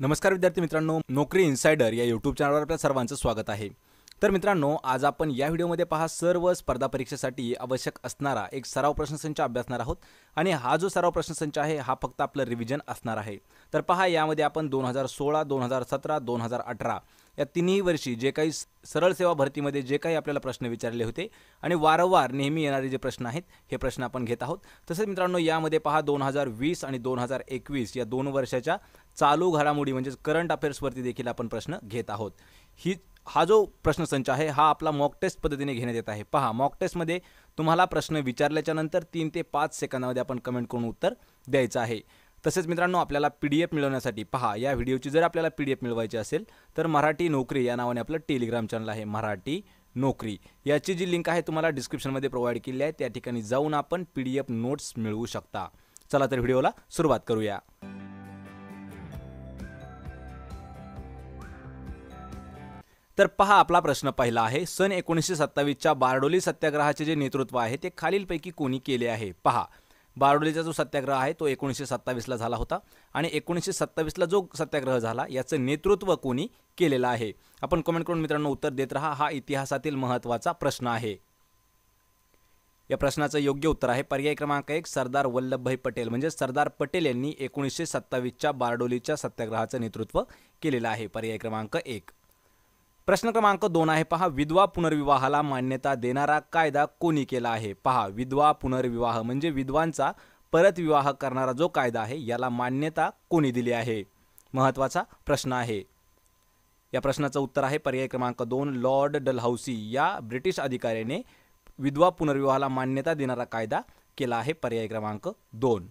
नमस्कार विद्यार्थी मित्रांनो नोकरी इन्सायडर या यूट्यूब चॅनलवर आपल्या सर्वांचं स्वागत आहे तर मित्रांनो आज आपण या व्हिडिओमध्ये पहा सर्व स्पर्धा परीक्षेसाठी आवश्यक असणारा एक सराव प्रश्नसंच अभ्यासणार आहोत आणि हा जो सराव प्रश्नसंच आहे हा फक्त आपलं रिव्हिजन असणार आहे तर पहा यामध्ये आपण दोन हजार सोळा दोन हजार सतरा दोन हजार अठरा या तिन्ही वर्षी जे काही सरळ सेवा भरतीमध्ये जे काही आपल्याला प्रश्न विचारले होते आणि वारंवार नेहमी येणारे जे प्रश्न आहेत हे प्रश्न आपण घेत आहोत तसेच मित्रांनो यामध्ये पहा दोन हजार वीस आणि दोन हजार एकवीस या दोन वर्षाच्या चालू घडामोडी म्हणजेच करंट अफेअर्सवरती देखील आपण प्रश्न घेत आहोत ही हा जो संच आहे हा आपला मॉक टेस्ट पद्धतीने घेण्यात येत आहे पहा मॉक टेस्टमध्ये तुम्हाला प्रश्न विचारल्याच्यानंतर तीन ते पाच सेकंदामध्ये आपण कमेंट करून उत्तर द्यायचं आहे तसेच मित्रांनो आपल्याला पी डी एफ मिळवण्यासाठी पहा या व्हिडिओची जर आपल्याला पी डी एफ मिळवायची असेल तर मराठी नोकरी या नावाने आपलं टेलिग्राम चॅनल आहे मराठी नोकरी याची जी लिंक आहे तुम्हाला डिस्क्रिप्शनमध्ये प्रोव्हाइड केली आहे त्या ठिकाणी जाऊन आपण पी डी एफ नोट्स मिळवू शकता चला तर व्हिडिओला सुरुवात करूया तर पहा आपला प्रश्न पहिला आहे सन एकोणीसशे सत्तावीसच्या बारडोली सत्याग्रहाचे जे नेतृत्व आहे ते खालीलपैकी कोणी केले आहे पहा बारडोलीचा जो सत्याग्रह आहे तो एकोणीसशे सत्तावीसला झाला होता आणि एकोणीसशे सत्तावीसला जो सत्याग्रह झाला याचं नेतृत्व कोणी केलेलं आहे आपण कमेंट करून मित्रांनो उत्तर देत राहा हा इतिहासातील महत्त्वाचा प्रश्न आहे या प्रश्नाचं योग्य उत्तर आहे पर्याय क्रमांक एक सरदार वल्लभभाई पटेल म्हणजे सरदार पटेल यांनी एकोणीसशे सत्तावीसच्या बारडोलीच्या सत्याग्रहाचं नेतृत्व केलेलं आहे पर्याय क्रमांक एक प्रश्न क्रमांक दोन आहे पहा विधवा पुनर्विवाहाला मान्यता देणारा कायदा कोणी केला आहे पहा विधवा पुनर्विवाह म्हणजे विधवांचा परत विवाह करणारा जो कायदा आहे याला मान्यता कोणी दिली आहे महत्त्वाचा प्रश्न आहे या प्रश्नाचं उत्तर आहे पर्याय क्रमांक दोन लॉर्ड डलहौसी या ब्रिटिश अधिकाऱ्याने विधवा पुनर्विवाहाला मान्यता देणारा कायदा केला आहे पर्याय क्रमांक दोन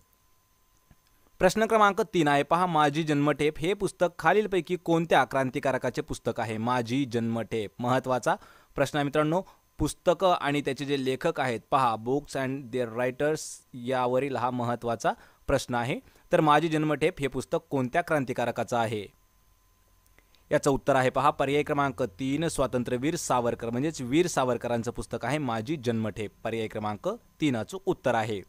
प्रश्न क्रमांक तीन आहे पहा माझी जन्मठेप हे पुस्तक खालीलपैकी कोणत्या क्रांतिकारकाचे पुस्तक आहे माझी जन्मठेप महत्त्वाचा प्रश्न आहे मित्रांनो पुस्तकं आणि त्याचे जे लेखक आहेत पहा बुक्स अँड दे रायटर्स यावरील हा महत्त्वाचा प्रश्न आहे तर माझी जन्मठेप हे पुस्तक कोणत्या क्रांतिकारकाचं आहे याचं उत्तर आहे पहा पर्याय क्रमांक तीन स्वातंत्र्यवीर सावरकर म्हणजेच वीर सावरकरांचं पुस्तक आहे माझी जन्मठेप पर्याय क्रमांक तीनाचं उत्तर आहे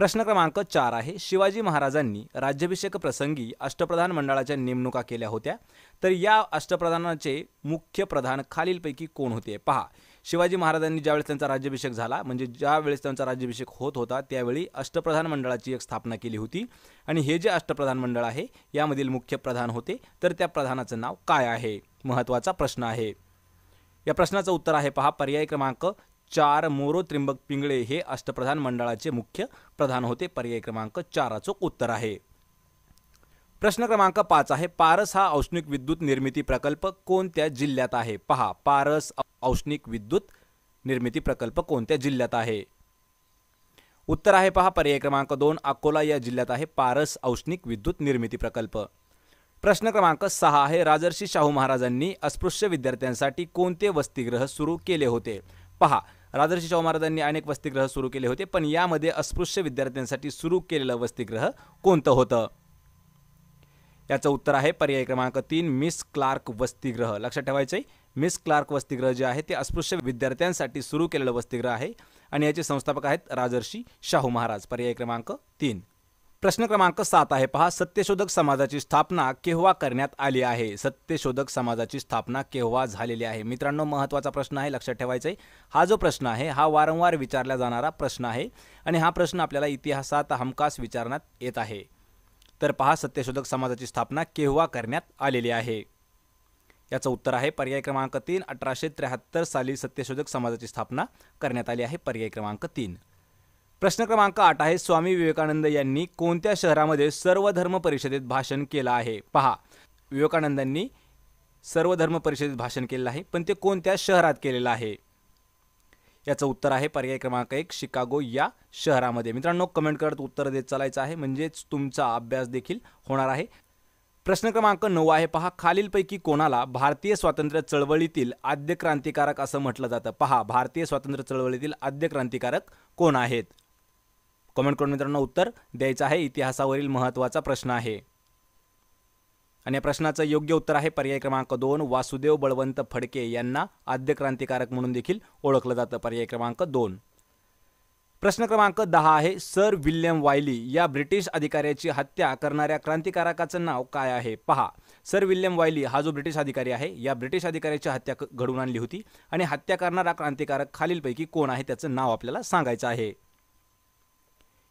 प्रश्न क्रमांक चार आहे शिवाजी महाराजांनी राज्याभिषेक प्रसंगी अष्टप्रधान मंडळाच्या नेमणुका केल्या होत्या तर या अष्टप्रधानाचे मुख्य प्रधान खालीलपैकी कोण होते पहा शिवाजी महाराजांनी ज्यावेळेस त्यांचा राज्याभिषेक झाला म्हणजे ज्यावेळेस त्यांचा राज्याभिषेक होत होता त्यावेळी अष्टप्रधान मंडळाची एक स्थापना केली होती आणि हे जे अष्टप्रधान मंडळ आहे यामधील मुख्य प्रधान होते तर त्या प्रधानाचं नाव काय आहे महत्त्वाचा प्रश्न आहे या प्रश्नाचं उत्तर आहे पहा पर्याय क्रमांक चार मोरो त्रिंबक पिंगळे हे अष्टप्रधान मंडळाचे मुख्य प्रधान होते पर्याय क्रमांक चाराचं उत्तर आहे प्रश्न क्रमांक पाच आहे पारस हा औष्णिक विद्युत निर्मिती प्रकल्प कोणत्या जिल्ह्यात आहे पहा पारस औष्णिक विद्युत निर्मिती प्रकल्प कोणत्या जिल्ह्यात आहे उत्तर आहे पहा पर्याय क्रमांक दोन अकोला या जिल्ह्यात आहे पारस औष्णिक विद्युत निर्मिती प्रकल्प प्रश्न क्रमांक सहा आहे राजर्षी शाहू महाराजांनी अस्पृश्य विद्यार्थ्यांसाठी कोणते वसतिग्रह सुरू केले होते पहा राजर्षी शाहू महाराजांनी अनेक वस्तीग्रह सुरू केले होते पण यामध्ये अस्पृश्य विद्यार्थ्यांसाठी सुरू केलेलं वसतिग्रह कोणतं होतं याचं उत्तर आहे पर्याय क्रमांक तीन मिस क्लार्क वसतिग्रह लक्षात ठेवायचं आहे मिस क्लार्क वसतिग्रह जे आहे ते अस्पृश्य विद्यार्थ्यांसाठी सुरू केलेलं वसतिगृह आहे आणि याचे संस्थापक आहेत राजर्षी शाहू महाराज पर्याय क्रमांक तीन प्रश्न क्रमांक सात आहे पहा सत्यशोधक समाजाची स्थापना केव्हा करण्यात आली आहे सत्यशोधक समाजाची स्थापना केव्हा झालेली आहे मित्रांनो महत्त्वाचा प्रश्न आहे लक्षात ठेवायचा आहे हा जो प्रश्न आहे हा वारंवार विचारला जाणारा प्रश्न आहे आणि हा प्रश्न आपल्याला इतिहासात हमखास विचारण्यात येत आहे तर पहा सत्यशोधक समाजाची स्थापना केव्हा करण्यात आलेली आहे याचं उत्तर आहे पर्याय क्रमांक तीन अठराशे त्र्याहत्तर साली सत्यशोधक समाजाची स्थापना करण्यात आली आहे पर्याय क्रमांक तीन प्रश्न क्रमांक आठ आहे स्वामी विवेकानंद यांनी कोणत्या शहरामध्ये सर्वधर्म परिषदेत भाषण केलं आहे पहा विवेकानंदांनी सर्वधर्म धर्म परिषदेत भाषण केलेलं आहे पण ते कोणत्या शहरात केलेलं आहे याचं उत्तर आहे पर्याय क्रमांक एक शिकागो या शहरामध्ये मित्रांनो कमेंट करत उत्तर देत चालायचं आहे म्हणजेच तुमचा अभ्यास देखील होणार आहे प्रश्न क्रमांक नऊ आहे पहा खालीलपैकी कोणाला भारतीय स्वातंत्र्य चळवळीतील आद्य क्रांतिकारक असं म्हटलं जातं पहा भारतीय स्वातंत्र्य चळवळीतील आद्य क्रांतिकारक कोण आहेत कॉमेंट करून मित्रांनो उत्तर द्यायचं आहे इतिहासावरील महत्त्वाचा प्रश्न आहे आणि या प्रश्नाचं योग्य उत्तर आहे पर्याय क्रमांक दोन वासुदेव बळवंत फडके यांना आद्य क्रांतिकारक म्हणून देखील ओळखलं जातं पर्याय क्रमांक दोन प्रश्न क्रमांक दहा आहे सर विल्यम वायली या ब्रिटिश अधिकाऱ्याची हत्या करणाऱ्या क्रांतिकारकाचं नाव काय आहे पहा सर विल्यम वायली हा जो ब्रिटिश अधिकारी आहे या ब्रिटिश अधिकाऱ्याची हत्या घडवून आणली होती आणि हत्या करणारा क्रांतिकारक खालीलपैकी कोण आहे त्याचं नाव आपल्याला सांगायचं आहे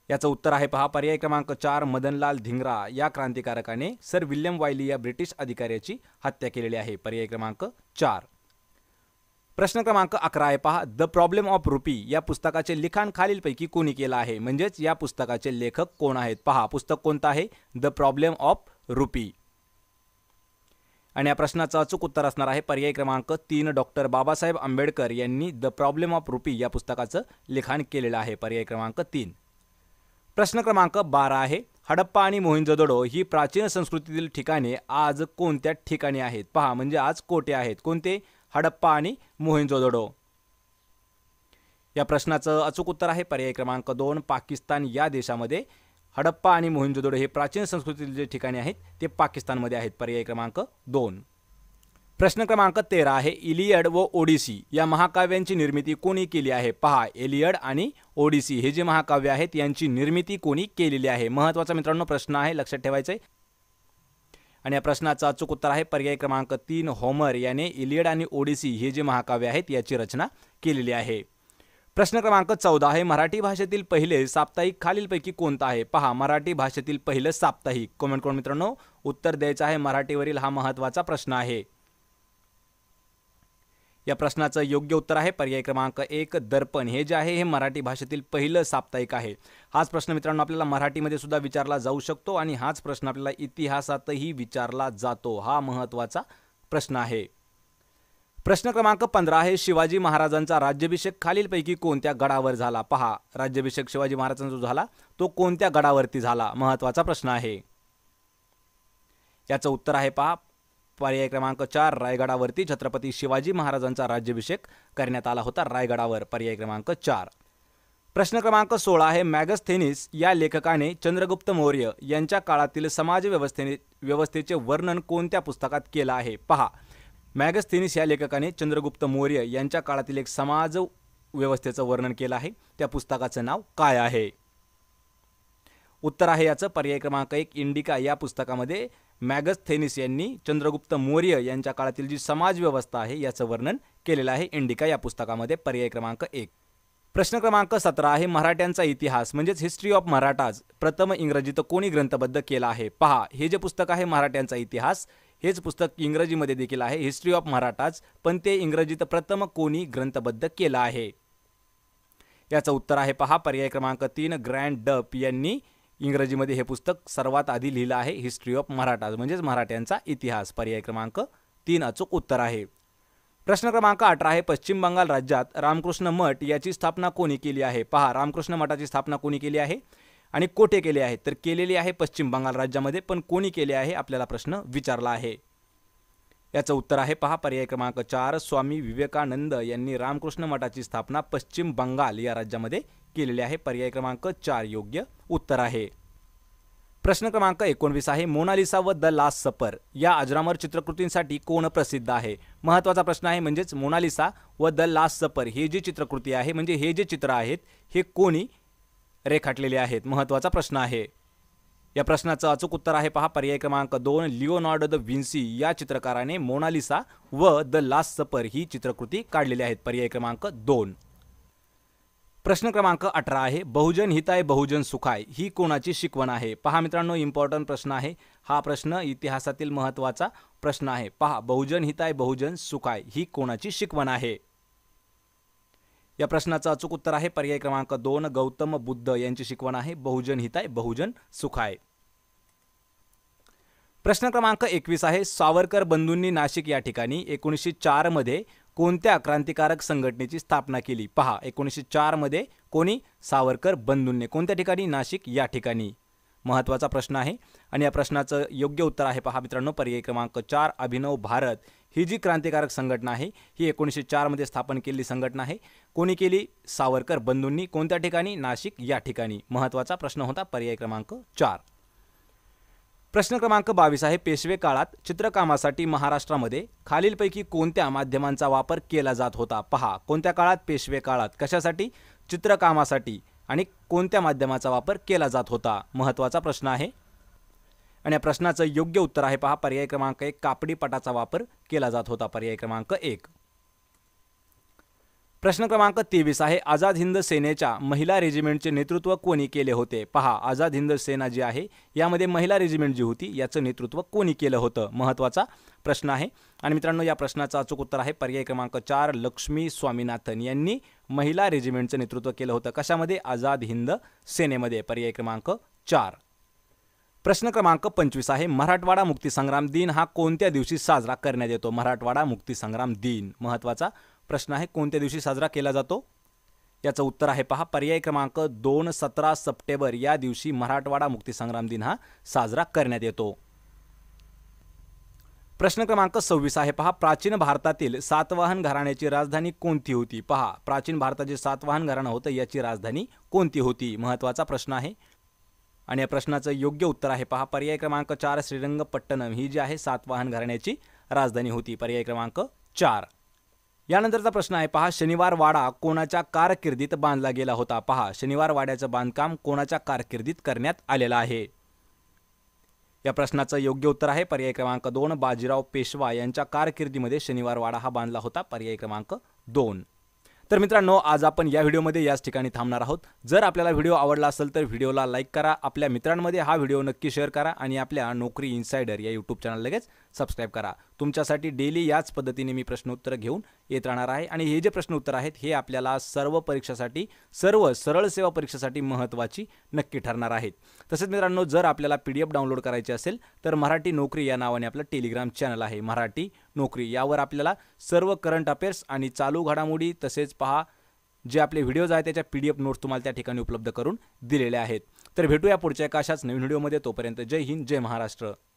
याचं उत्तर आहे पहा पर्याय क्रमांक चार मदनलाल धिंगरा या क्रांतिकारकाने सर विल्यम वायली या ब्रिटिश अधिकाऱ्याची हत्या केलेली आहे पर्याय क्रमांक चार प्रश्न क्रमांक अकरा आहे पहा द प्रॉब्लेम ऑफ रुपी या पुस्तकाचे लिखाण खालीलपैकी कोणी केलं आहे म्हणजेच या पुस्तकाचे लेखक कोण आहेत पहा पुस्तक कोणतं आहे द प्रॉब्लेम ऑफ रुपी आणि या प्रश्नाचं अचूक उत्तर असणार आहे पर्याय क्रमांक तीन डॉक्टर बाबासाहेब आंबेडकर यांनी द प्रॉब्लेम ऑफ रुपी या पुस्तकाचं लिखाण केलेलं आहे पर्याय क्रमांक तीन प्रश्न क्रमांक बारा आहे हडप्पा आणि मोहिंजोदडो ही प्राचीन संस्कृतीतील ठिकाणे आज कोणत्या ठिकाणी आहेत पहा म्हणजे आज कोठे आहेत कोणते हडप्पा आणि मोहिंजोदडो या प्रश्नाचं अचूक उत्तर आहे पर्याय क्रमांक दोन पाकिस्तान या देशामध्ये हडप्पा आणि मोहिंजोदडो हे प्राचीन संस्कृतीतील जे ठिकाणे आहेत ते पाकिस्तानमध्ये आहेत पर्याय क्रमांक दोन प्रश्न क्रमांक तेरा आहे इलियड व ओडिसी या महाकाव्यांची निर्मिती कोणी केली आहे पहा एलियड आणि ओडिसी हे जे महाकाव्य आहेत यांची निर्मिती कोणी केलेली आहे महत्वाचा मित्रांनो प्रश्न आहे लक्षात ठेवायचा आहे आणि या प्रश्नाचं अचूक उत्तर आहे पर्याय क्रमांक तीन होमर याने इलियड आणि ओडिसी हे जे महाकाव्य आहेत याची रचना केलेली आहे प्रश्न क्रमांक चौदा आहे मराठी भाषेतील पहिले साप्ताहिक खालीलपैकी कोणता आहे पहा मराठी भाषेतील पहिलं साप्ताहिक कमेंट करून मित्रांनो उत्तर द्यायचं आहे मराठीवरील हा महत्त्वाचा प्रश्न आहे या प्रश्नाचं योग्य उत्तर आहे पर्याय क्रमांक एक दर्पण हे जे आहे हे मराठी भाषेतील पहिलं साप्ताहिक आहे हाच प्रश्न मित्रांनो आपल्याला मराठीमध्ये सुद्धा विचारला जाऊ शकतो आणि हाच प्रश्न आपल्याला इतिहासातही विचारला जातो हा महत्त्वाचा प्रश्न आहे प्रश्न क्रमांक पंधरा आहे शिवाजी महाराजांचा राज्याभिषेक खालीलपैकी कोणत्या गडावर झाला पहा राज्याभिषेक शिवाजी महाराजांचा जो झाला तो कोणत्या गडावरती झाला महत्त्वाचा प्रश्न आहे याचं उत्तर आहे पहा पर्याय क्रमांक चार रायगडावरती छत्रपती शिवाजी महाराजांचा राज्याभिषेक करण्यात आला होता रायगडावर पर्याय क्रमांक चार प्रश्न क्रमांक सोळा आहे मॅगस्थेनिस या लेखकाने चंद्रगुप्त मौर्य यांच्या काळातील समाजव्यवस्थेने व्यवस्थेचे वर्णन कोणत्या पुस्तकात केलं आहे पहा मॅगस्थेनिस या लेखकाने चंद्रगुप्त मौर्य यांच्या काळातील एक समाज व्यवस्थेचं वर्णन केलं आहे त्या पुस्तकाचं नाव काय आहे उत्तर आहे याचं पर्याय क्रमांक एक इंडिका या पुस्तकामध्ये मॅगस्थेनिस यांनी चंद्रगुप्त मौर्य यांच्या काळातील जी समाजव्यवस्था आहे याचं वर्णन केलेलं आहे इंडिका या पुस्तकामध्ये पर्याय क्रमांक एक प्रश्न क्रमांक सतरा आहे मराठ्यांचा इतिहास म्हणजेच हिस्ट्री ऑफ मराठाज प्रथम इंग्रजीत कोणी ग्रंथबद्ध केला आहे पहा हे जे पुस्तक आहे मराठ्यांचा इतिहास हेच पुस्तक इंग्रजीमध्ये देखील आहे हिस्ट्री ऑफ मराठाज पण ते इंग्रजीत प्रथम कोणी ग्रंथबद्ध केलं आहे याचं उत्तर आहे पहा पर्याय क्रमांक तीन ग्रँड डप यांनी इंग्रजीमध्ये हे पुस्तक सर्वात आधी लिहिलं आहे हिस्ट्री ऑफ मराठा म्हणजेच मराठ्यांचा इतिहास पर्याय क्रमांक तीन अचूक उत्तर आहे प्रश्न क्रमांक अठरा आहे पश्चिम बंगाल राज्यात रामकृष्ण मठ याची स्थापना कोणी केली आहे पहा रामकृष्ण मठाची स्थापना कोणी केली आहे आणि कोठे केले आहे तर केलेली आहे पश्चिम बंगाल राज्यामध्ये पण कोणी केले आहे आपल्याला प्रश्न विचारला आहे याचं उत्तर आहे पहा पर्याय क्रमांक चार स्वामी विवेकानंद यांनी रामकृष्ण मठाची स्थापना पश्चिम बंगाल या राज्यामध्ये केलेली आहे पर्याय क्रमांक चार योग्य उत्तर आहे प्रश्न क्रमांक एकोणवीस आहे मोनालिसा व द लास्ट सपर या अजरामर चित्रकृतींसाठी कोण प्रसिद्ध आहे महत्त्वाचा प्रश्न आहे म्हणजेच मोनालिसा व द लास्ट सपर हे जी चित्रकृती आहे म्हणजे हे जे चित्र आहेत हे कोणी रेखाटलेले आहेत महत्त्वाचा प्रश्न आहे या प्रश्नाचं अचूक उत्तर आहे पहा पर्याय क्रमांक दोन लिओनार्डो द विन्सी या चित्रकाराने मोनालिसा व द लास्ट सपर ही चित्रकृती काढलेली आहेत पर्याय क्रमांक दोन प्रश्न क्रमांक अठरा आहे बहुजन हिताय बहुजन सुखाय ही कोणाची शिकवण आहे पहा मित्रांनो इम्पॉर्टंट प्रश्न आहे हा प्रश्न इतिहासातील महत्त्वाचा प्रश्न आहे पहा बहुजन हिताय बहुजन सुखाय ही कोणाची शिकवण आहे या प्रश्नाचं अचूक उत्तर आहे पर्याय क्रमांक दोन गौतम बुद्ध यांची शिकवण आहे बहुजन हिताय बहुजन सुखाय प्रश्न क्रमांक एकवीस आहे सावरकर बंधूंनी नाशिक या ठिकाणी एकोणीसशे चारमध्ये कोणत्या क्रांतिकारक संघटनेची स्थापना केली पहा एकोणीसशे चारमध्ये कोणी सावरकर बंधूंनी कोणत्या ठिकाणी नाशिक या ठिकाणी महत्त्वाचा प्रश्न आहे आणि या प्रश्नाचं योग्य उत्तर आहे पहा मित्रांनो पर्याय क्रमांक चार अभिनव भारत ही जी क्रांतिकारक संघटना आहे ही एकोणीसशे चारमध्ये स्थापन केलेली संघटना आहे कोणी केली सावरकर बंधूंनी कोणत्या ठिकाणी नाशिक या ठिकाणी महत्त्वाचा प्रश्न होता पर्याय क्रमांक चार प्रश्न क्रमांक बावीस आहे पेशवे काळात चित्रकामासाठी महाराष्ट्रामध्ये खालीलपैकी कोणत्या माध्यमांचा वापर केला जात होता पहा कोणत्या काळात पेशवे काळात कशासाठी चित्रकामासाठी आणि कोणत्या माध्यमाचा वापर केला जात होता महत्त्वाचा प्रश्न आहे आणि या प्रश्नाचं योग्य उत्तर आहे पहा पर्याय क्रमांक एक कापडी पटाचा वापर केला जात होता पर्याय क्रमांक एक प्रश्न क्रमांक तेवीस आहे आझाद हिंद सेनेच्या महिला रेजिमेंटचे नेतृत्व कोणी केले होते पहा आझाद हिंद सेना जी आहे यामध्ये महिला रेजिमेंट जी होती याचं नेतृत्व कोणी केलं होतं महत्त्वाचा प्रश्न आहे आणि मित्रांनो या प्रश्नाचं अचूक उत्तर आहे पर्याय क्रमांक चार लक्ष्मी स्वामीनाथन यांनी महिला रेजिमेंटचं नेतृत्व केलं होतं कशामध्ये आझाद हिंद सेनेमध्ये पर्याय क्रमांक चार प्रश्न क्रमांक पंचवीस आहे मराठवाडा मुक्तीसंग्राम दिन हा कोणत्या दिवशी साजरा करण्यात येतो मराठवाडा मुक्तीसंग्राम दिन महत्त्वाचा प्रश्न आहे कोणत्या दिवशी साजरा केला जातो याचं उत्तर आहे पहा पर्याय क्रमांक दोन सतरा सप्टेंबर या दिवशी मराठवाडा मुक्तीसंग्राम दिन हा साजरा करण्यात येतो प्रश्न क्रमांक सव्वीस आहे पहा प्राचीन भारतातील सातवाहन घराण्याची राजधानी कोणती होती पहा प्राचीन भारताचे सातवाहन घराणं होतं याची राजधानी कोणती होती महत्त्वाचा प्रश्न आहे आणि या प्रश्नाचं योग्य उत्तर आहे पहा पर्याय क्रमांक चार श्रीरंगपट्टणम ही जी आहे सातवाहन घराण्याची राजधानी होती पर्याय क्रमांक चार यानंतरचा प्रश्न आहे पहा शनिवार वाडा कोणाच्या कारकिर्दीत बांधला गेला होता पहा शनिवार वाड्याचं बांधकाम कोणाच्या कारकिर्दीत करण्यात आलेलं आहे या प्रश्नाचं योग्य उत्तर आहे पर्याय क्रमांक दोन बाजीराव पेशवा यांच्या कारकिर्दीमध्ये शनिवार वाडा हा बांधला होता पर्याय क्रमांक दोन तर मित्रांनो आज आपण या व्हिडिओमध्ये याच ठिकाणी थांबणार आहोत जर आपल्याला व्हिडिओ आवडला असेल तर व्हिडिओला लाईक करा आपल्या मित्रांमध्ये हा व्हिडिओ नक्की शेअर करा आणि आपल्या नोकरी इन्सायडर या यूट्यूब चॅनल लगेच सबस्क्राईब करा तुमच्यासाठी डेली याच पद्धतीने मी प्रश्नोत्तर घेऊन येत राहणार आहे आणि हे जे प्रश्नोत्तर आहेत हे आपल्याला सर्व परीक्षेसाठी सर्व सरळ सेवा परीक्षेसाठी महत्त्वाची नक्की ठरणार आहेत तसेच मित्रांनो जर आपल्याला पी डाउनलोड करायची असेल तर मराठी नोकरी या नावाने आपलं टेलिग्राम चॅनल आहे मराठी नोकरी यावर आपल्याला सर्व करंट अफेअर्स आणि चालू घडामोडी तसेच पहा जे आपले व्हिडिओज आहेत त्याच्या पी डी एफ नोट्स तुम्हाला त्या ठिकाणी उपलब्ध करून दिलेले आहेत तर भेटूया पुढच्या एका अशाच नवीन व्हिडिओमध्ये तोपर्यंत जय हिंद जय महाराष्ट्र